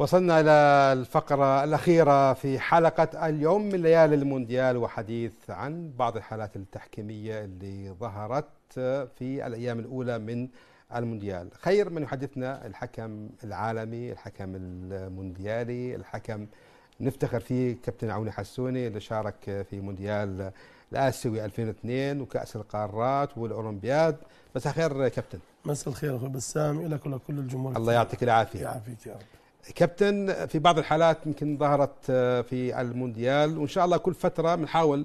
وصلنا إلى الفقرة الأخيرة في حلقة اليوم من ليالي المونديال وحديث عن بعض الحالات التحكيمية اللي ظهرت في الأيام الأولى من المونديال خير من يحدثنا الحكم العالمي الحكم المونديالي الحكم نفتخر فيه كابتن عوني حسوني اللي شارك في مونديال الآسيوي 2002 وكأس القارات والأولمبياد مساء خير كابتن مساء الخير أخو بسام لك ولكل الجمهور الله يعطيك العافية يعافيك يا رب كابتن في بعض الحالات يمكن ظهرت آه، في المونديال وان شاء الله كل فتره بنحاول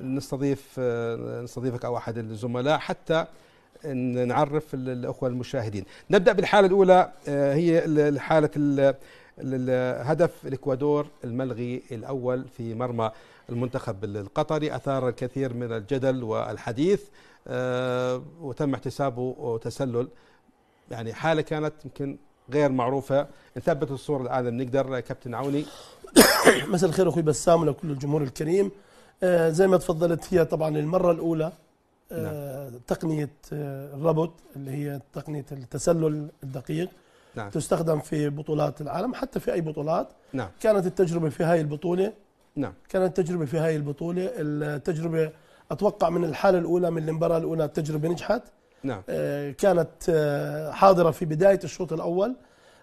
نستضيف آه، نستضيفك او احد الزملاء حتى نعرف الاخوه المشاهدين نبدا بالحاله الاولى آه، هي حاله هدف الاكوادور الملغي الاول في مرمى المنتخب القطري اثار الكثير من الجدل والحديث وتم احتسابه تسلل يعني حاله كانت يمكن غير معروفه نثبت الصوره الان بنقدر كابتن عوني مساء الخير اخوي بسام ولكل الجمهور الكريم آه، زي ما تفضلت هي طبعا المره الاولى آه، نعم. تقنيه آه، الربط اللي هي تقنيه التسلل الدقيق نعم. تستخدم في بطولات العالم حتى في اي بطولات نعم. كانت التجربه في هاي البطوله نعم كانت التجربه في هاي البطوله التجربه اتوقع من الحاله الاولى من المباراه الاولى التجربه نجحت نعم. آه، كانت آه، حاضرة في بداية الشوط الأول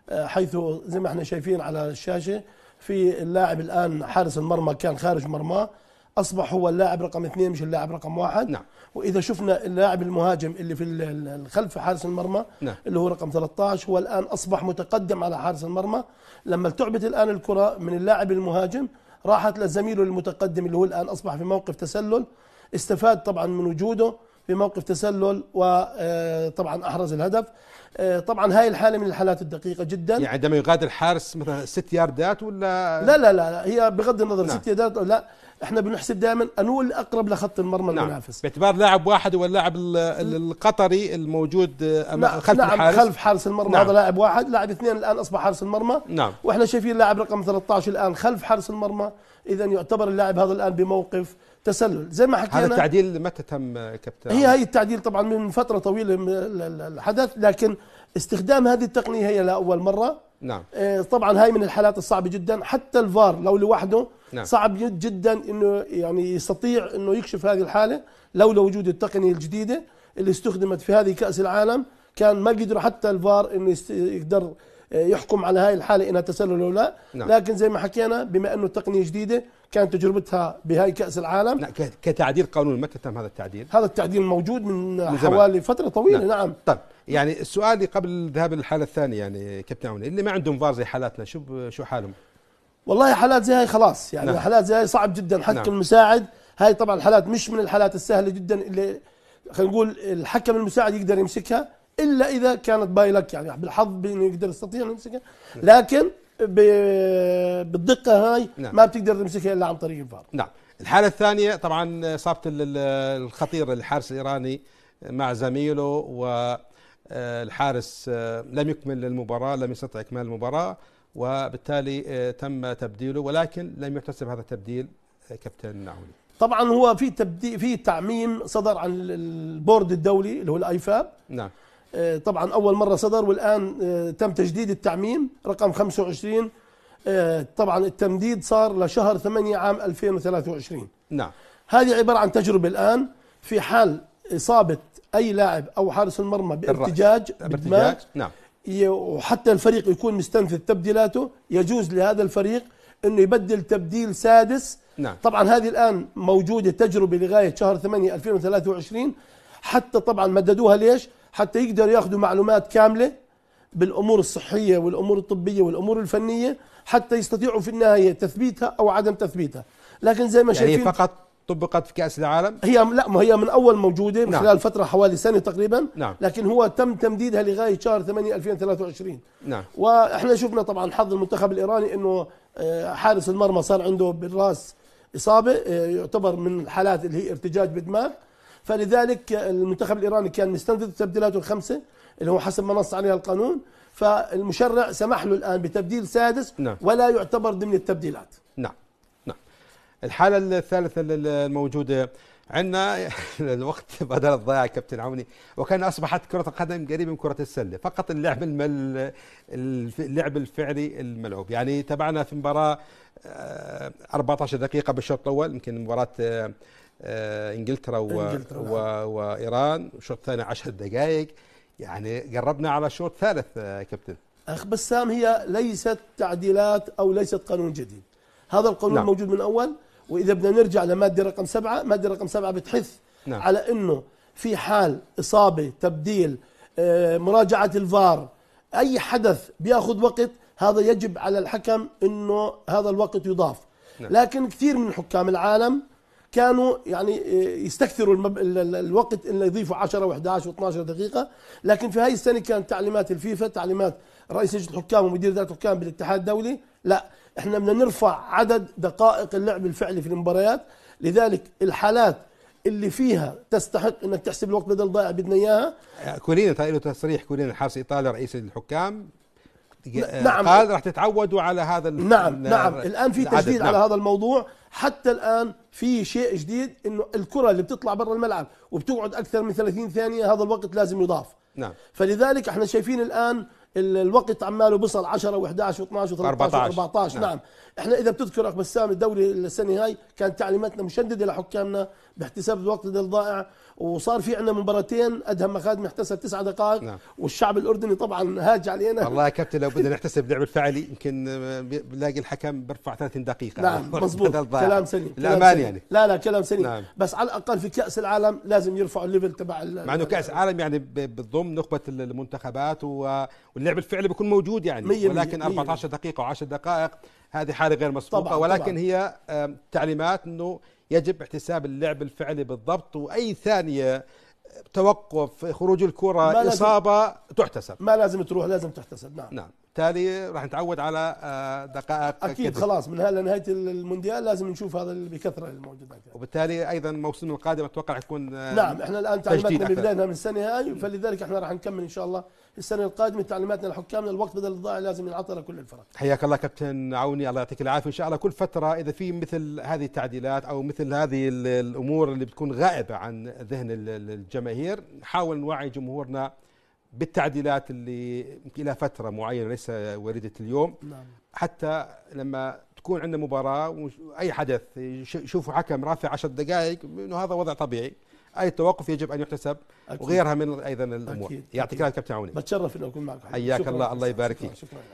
آه، حيث زي ما احنا شايفين على الشاشة في اللاعب الآن حارس المرمى كان خارج مرماه أصبح هو اللاعب رقم اثنين مش اللاعب رقم واحد نعم. وإذا شفنا اللاعب المهاجم اللي في الخلف حارس المرمى نعم. اللي هو رقم 13 هو الآن أصبح متقدم على حارس المرمى لما التعبت الآن الكرة من اللاعب المهاجم راحت لزميله المتقدم اللي هو الآن أصبح في موقف تسلل استفاد طبعا من وجوده في موقف تسلل وطبعا آه، احرز الهدف آه، طبعا هاي الحاله من الحالات الدقيقه جدا يعني عندما يغادر الحارس مثلا ست ياردات ولا لا لا لا هي بغض النظر نعم. ست ياردات لا احنا بنحسب دائما انو الاقرب لخط المرمى نعم. المنافس باعتبار لاعب واحد هو اللاعب القطري الموجود نعم. خلف نعم الحارس خلف حارس المرمى نعم. هذا لاعب واحد لاعب اثنين الان اصبح حارس المرمى نعم واحنا شايفين لاعب رقم 13 الان خلف حارس المرمى اذا يعتبر اللاعب هذا الان بموقف تسلل زي ما حكينا هذا التعديل متى تم كابتن هي هي التعديل طبعا من فتره طويله الحدث لكن استخدام هذه التقنيه هي لاول مره نعم آه، طبعا هاي من الحالات الصعبه جدا حتى الفار لو لوحده نعم. صعب جدا انه يعني يستطيع انه يكشف هذه الحاله لولا وجود التقنيه الجديده اللي استخدمت في هذه كاس العالم كان ما قدروا حتى الفار انه يقدر يحكم على هاي الحالة إنها تسلل أو لا نعم. لكن زي ما حكينا بما أنه تقنية جديدة كانت تجربتها بهاي كأس العالم نعم كتعديل قانون متى تم هذا التعديل؟ هذا التعديل موجود من, من حوالي فترة طويلة نعم, نعم. طيب يعني السؤال اللي قبل الذهاب للحالة الثانية يعني كابتن عوني اللي ما عندهم فار زي حالاتنا شو شو حالهم؟ والله حالات زي هاي خلاص يعني نعم. حالات زي هاي صعب جدا حكم نعم. المساعد هاي طبعا الحالات مش من الحالات السهلة جدا اللي خلينا نقول الحكم المساعد يقدر يمسكها الا اذا كانت باي لك يعني بالحظ بانه يقدر يستطيع انه يمسكها لكن بالدقه هاي نعم. ما بتقدر تمسكها الا عن طريق الفار نعم الحاله الثانيه طبعا اصابه الخطير الحارس الايراني مع زميله و آه، الحارس آه، لم يكمل المباراة لم يستطع إكمال المباراة وبالتالي آه، تم تبديله ولكن لم يحتسب هذا التبديل كابتن نعولي طبعا هو في تبديل في تعميم صدر عن البورد الدولي اللي هو الايفاب نعم آه، طبعا أول مرة صدر والآن آه، تم تجديد التعميم رقم 25 آه، طبعا التمديد صار لشهر 8 عام 2023 نعم هذه عبارة عن تجربة الآن في حال إصابة أي لاعب أو حارس المرمى بارتجاج بارتجاج نعم وحتى الفريق يكون مستنفذ تبديلاته يجوز لهذا الفريق انه يبدل تبديل سادس نعم. طبعا هذه الان موجوده تجربه لغايه شهر 8 2023 حتى طبعا مددوها ليش؟ حتى يقدروا ياخذوا معلومات كامله بالامور الصحيه والامور الطبيه والامور الفنيه حتى يستطيعوا في النهايه تثبيتها او عدم تثبيتها لكن زي ما يعني شايفين فقط طبقت في كأس العالم؟ هي لا ما هي من أول موجودة من نعم. خلال فترة حوالي سنة تقريبا نعم. لكن هو تم تمديدها لغاية شهر 8 2023 نعم. وإحنا شفنا طبعا حظ المنتخب الإيراني أنه آه، حارس المرمى صار عنده بالراس إصابة آه، يعتبر من الحالات اللي هي ارتجاج بدماغ فلذلك المنتخب الإيراني كان مستنفذ تبديلاته الخمسة اللي هو حسب ما نص عليها القانون فالمشرع سمح له الآن بتبديل سادس نعم. ولا يعتبر ضمن التبديلات نعم نعم الحالة الثالثة الموجودة عندنا الوقت بدل الضياع كابتن عوني وكان اصبحت كره القدم قريبه من كره السله فقط اللعب المل اللعب الفعلي الملعوب يعني تابعنا في مباراه 14 آه، دقيقه بالشوط الاول يمكن مباراه آه، انجلترا, آه، إنجلترا و... نعم. وايران الشوط الثاني 10 دقائق يعني قربنا على شوط ثالث آه، كابتن اخ بسام هي ليست تعديلات او ليست قانون جديد هذا القانون نعم. موجود من اول واذا بدنا نرجع لماده رقم سبعه ماده رقم سبعه بتحث نعم. على انه في حال اصابه تبديل آه، مراجعه الفار اي حدث بياخذ وقت هذا يجب على الحكم انه هذا الوقت يضاف نعم. لكن كثير من حكام العالم كانوا يعني آه، يستكثروا الوقت انه يضيفوا 10 و11 و12 دقيقه لكن في هاي السنه كانت تعليمات الفيفا تعليمات رئيس لجنه الحكام ومدير اداره الحكام بالاتحاد الدولي لا احنا بدنا نرفع عدد دقائق اللعب الفعلي في المباريات لذلك الحالات اللي فيها تستحق انك تحسب الوقت بدل ضائع بدنا اياها كولينا له تصريح كولينا الحارس الايطالي رئيس الحكام نعم قال راح تتعودوا على هذا نعم نعم الان في تجديد نعم. على هذا الموضوع حتى الآن في شيء جديد انه الكرة اللي بتطلع برا الملعب وبتقعد أكثر من 30 ثانية هذا الوقت لازم يضاف نعم فلذلك احنا شايفين الآن الوقت عماله بصل 10 و11 و12 و13 و14 نعم, نعم. احنا اذا بتذكر اخ بسام الدوري السنه هاي كانت تعليماتنا مشدده لحكامنا باحتساب الوقت الضائع وصار في عندنا مباراتين ادهم مخادم احتسب تسع دقائق نعم. والشعب الاردني طبعا هاج علينا والله يا كابتن لو بدنا نحتسب لعب الفعلي يمكن بنلاقي الحكم برفع 30 دقيقه نعم مضبوط كلام سليم الامان يعني لا لا كلام سليم نعم. بس على الاقل في كاس العالم لازم يرفعوا الليفل تبع مع انه كاس عالم يعني بتضم نخبه المنتخبات واللعب الفعلي بيكون موجود يعني مية ولكن مية 14 مية. دقيقه و10 دقائق هذه حاله غير مسبوقه طبعاً ولكن طبعاً. هي تعليمات انه يجب احتساب اللعب الفعلي بالضبط واي ثانيه توقف خروج الكره اصابه تحتسب ما لازم تروح لازم تحتسب نعم نعم بالتالي راح نتعود على آه، دقائق اكيد كده. خلاص من هلا نهاية المونديال لازم نشوف هذا اللي بكثره الموجودات يعني. وبالتالي ايضا موسم القادم اتوقع يكون آه، نعم احنا الان تعليماتنا من بدايه من السنه هاي فلذلك احنا راح نكمل ان شاء الله السنه القادمه تعليماتنا لحكامنا الوقت بدل الضائع لازم ينعطى لكل الفرق. حياك الله كابتن عوني الله يعطيك العافيه ان شاء الله كل فتره اذا في مثل هذه التعديلات او مثل هذه الامور اللي بتكون غائبه عن ذهن الجماهير نحاول نوعي جمهورنا بالتعديلات اللي الى فتره معينه ليس وريده اليوم نعم. حتى لما تكون عندنا مباراه واي حدث يشوفوا حكم رافع 10 دقائق انه هذا وضع طبيعي اي توقف يجب ان يحتسب أكيد. وغيرها من ايضا الامور يعطيك العافيه كابتن عوني بتشرف اني اكون معك حياك الله الله يبارك فيك شكرا.